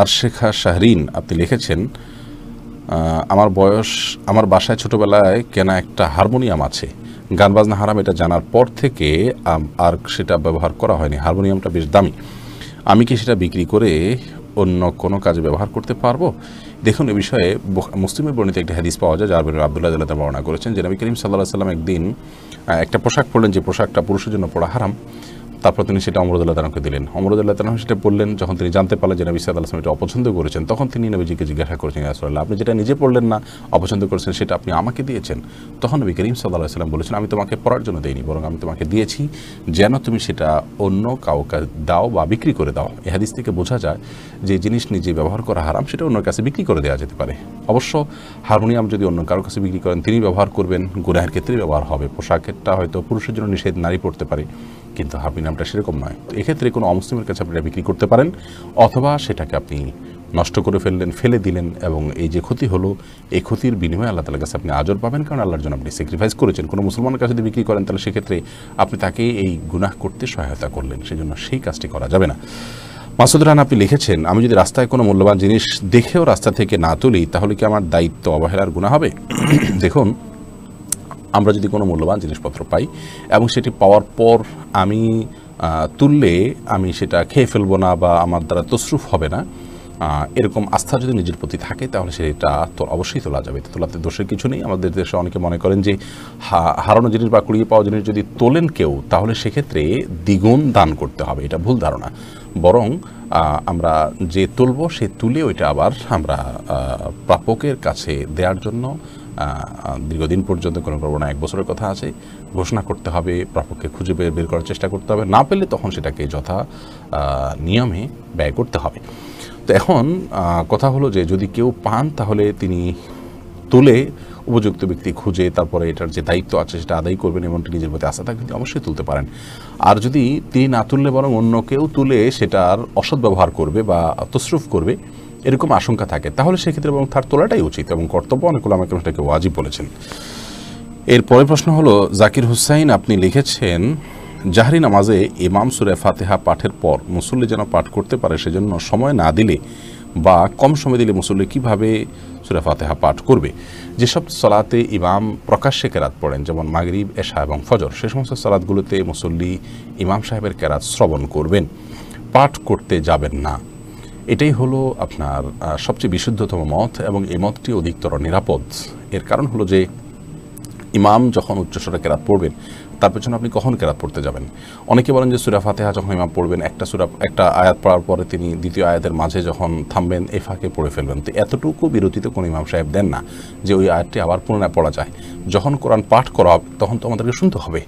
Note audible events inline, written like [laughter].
আরশেখা শাহরিন আপনি লিখেছেন আমার বয়স আমার বাসায় ছোটোবেলায় কেনা একটা হারমোনিয়াম আছে গান বাজনা হারাম এটা জানার পর থেকে আর সেটা ব্যবহার করা হয়নি হারমোনিয়ামটা বেশ দামি আমি কি সেটা বিক্রি করে অন্য কোনো কাজে ব্যবহার করতে পারবো দেখুন এ বিষয়ে মুসলিমের বর্ণিত একটি হাদিস পাওয়া যায় যার বেরোয় আবদুল্লাহ জালাদা বর্ণনা করেছেন যে নবী করিম সাল্লাহ সাল্লাম একদিন একটা পোশাক পরলেন যে পোশাকটা পুরুষের জন্য পড়া হারাম তারপর তিনি সেটা অমরদুল্লাহ তালাকে দিলেন অমরদুল্লাহ তালাম সেটা পড়লেন যখন তিনি জানতে পারলেন যে নবী সাদ আলাম এটা অপছন্দ করেছেন তখন তিনি নবীজিকে জিজ্ঞাসা করেছেন ইয়াসল্লাহ আপনি যেটা নিজে পড়লেন না অপছন্দ করেছেন সেটা আপনি আমাকে দিয়েছেন তখন নবী করিম সাল্লাহ সাল্লাম বলেছেন আমি তোমাকে পড়ার জন্য দিইনি বরং আমি তোমাকে দিয়েছি যেন তুমি সেটা অন্য কাউকে দাও বা বিক্রি করে দাও এ হাদিস থেকে বোঝা যায় যে জিনিস নিজে ব্যবহার করা হারাম সেটা অন্য কাছে বিক্রি করে দেওয়া যেতে পারে অবশ্য হারমোনিয়াম যদি অন্য কারোর কাছে বিক্রি করেন তিনি ব্যবহার করবেন গুনাহের ক্ষেত্রে ব্যবহার হবে পোশাকেরটা হয়তো পুরুষের জন্য নিষেধ নারী পড়তে পারে কিন্তু হাবি নামটা সেরকম নয় এক্ষেত্রে কোনো অমুসলিমের কাছে আপনি বিক্রি করতে পারেন অথবা সেটাকে আপনি নষ্ট করে ফেললেন ফেলে দিলেন এবং এই যে ক্ষতি হলো এই ক্ষতির বিনিময়ে আল্লাহ তালার কাছে আপনি আজর পাবেন কারণ আল্লাহর জন্য আপনি স্যাক্রিফাইস করেছেন কোনো মুসলমানের কাছে যদি বিক্রি করেন তাহলে সেক্ষেত্রে আপনি তাকে এই গুনাহ করতে সহায়তা করলেন সেজন্য সেই কাজটি করা যাবে না মাসুদ রান আপনি লিখেছেন আমি যদি রাস্তায় কোনো মূল্যবান জিনিস দেখেও রাস্তা থেকে না তুলি তাহলে কি আমার দায়িত্ব অবহেলার গুণা হবে [clears throat] দেখুন আমরা যদি কোনো মূল্যবান জিনিসপত্র পাই এবং সেটি পাওয়ার পর আমি তুললে আমি সেটা খেয়ে ফেলবো না বা আমার দ্বারা তসরুফ হবে না এরকম আস্থা যদি নিজের প্রতি থাকে তাহলে সেটা তো অবশ্যই তোলা যাবে তোলাতে দোষের কিছু নেই আমাদের দেশে অনেকে মনে করেন যে হারানো জিনিস বা কুড়িয়ে পাওয়া জিনিস যদি তোলেন কেউ তাহলে সেক্ষেত্রে দ্বিগুণ দান করতে হবে এটা ভুল ধারণা বরং আমরা যে তুলব সে তুলে ওইটা আবার আমরা প্রাপকের কাছে দেওয়ার জন্য দীর্ঘদিন পর্যন্ত কোনো করবো না এক বছরের কথা আছে ঘোষণা করতে হবে প্রাপককে খুঁজে বের বের করার চেষ্টা করতে হবে না পেলে তখন সেটাকে যথা নিয়মে ব্যয় করতে হবে তো এখন কথা হলো যে যদি কেউ পান তাহলে তিনি তুলে উপযুক্ত ব্যক্তি খুঁজে তারপরে এটার যে দায়িত্ব আছে সেটা আদায় করবেন এমনটি নিজের প্রতি আস্থা থাকলে অবশ্যই তুলতে পারেন আর যদি তিনি না তুললে বরং অন্য কেউ তুলে সেটার অসৎ ব্যবহার করবে বা তসরুফ করবে এরকম আশঙ্কা থাকে তাহলে সেক্ষেত্রে এবং তার তোলাটাই উচিত এবং কর্তব্য অনেকগুলো আমাকে এটাকে ওয়াজিব বলেছেন এরপরে প্রশ্ন হলো জাকির হুসাইন আপনি লিখেছেন জাহারি নামাজে ইমাম সুরে ফাতেহা পাঠের পর মুসল্লি যেন পাঠ করতে পারে সেজন্য সময় না দিলে বা কম সময় দিলে মুসল্লি কিভাবে সুরে ফাতেহা পাঠ করবে যেসব সলাতে ইমাম প্রকাশ্যে কেরাত পড়েন যেমন মাগরিব এশা এবং ফজর সে সমস্ত সলাদগুলোতে মুসল্লি ইমাম সাহেবের কেরাত শ্রবণ করবেন পাঠ করতে যাবেন না এটাই হলো আপনার সবচেয়ে বিশুদ্ধতম মত এবং এই মতটি অধিকতর নিরাপদ এর কারণ হলো যে ইমাম যখন উচ্চস্বরে কেরাত পড়বেন তার পেছনে আপনি কখন কেরাত পড়তে যাবেন অনেকে বলেন যে সুরা ফাতেহা যখন ইমাম পড়বেন একটা সুরা একটা আয়াত পড়ার পরে তিনি দ্বিতীয় আয়াতের মাঝে যখন থামবেন এ ফাঁকে পড়ে ফেলবেন তো এতটুকু বিরতিতে কোনো ইমাম সাহেব দেন না যে ওই আয়াতটি আবার পুনরায় পড়া যায় যখন কোরআন পাঠ করা তখন তো আমাদেরকে শুনতে হবে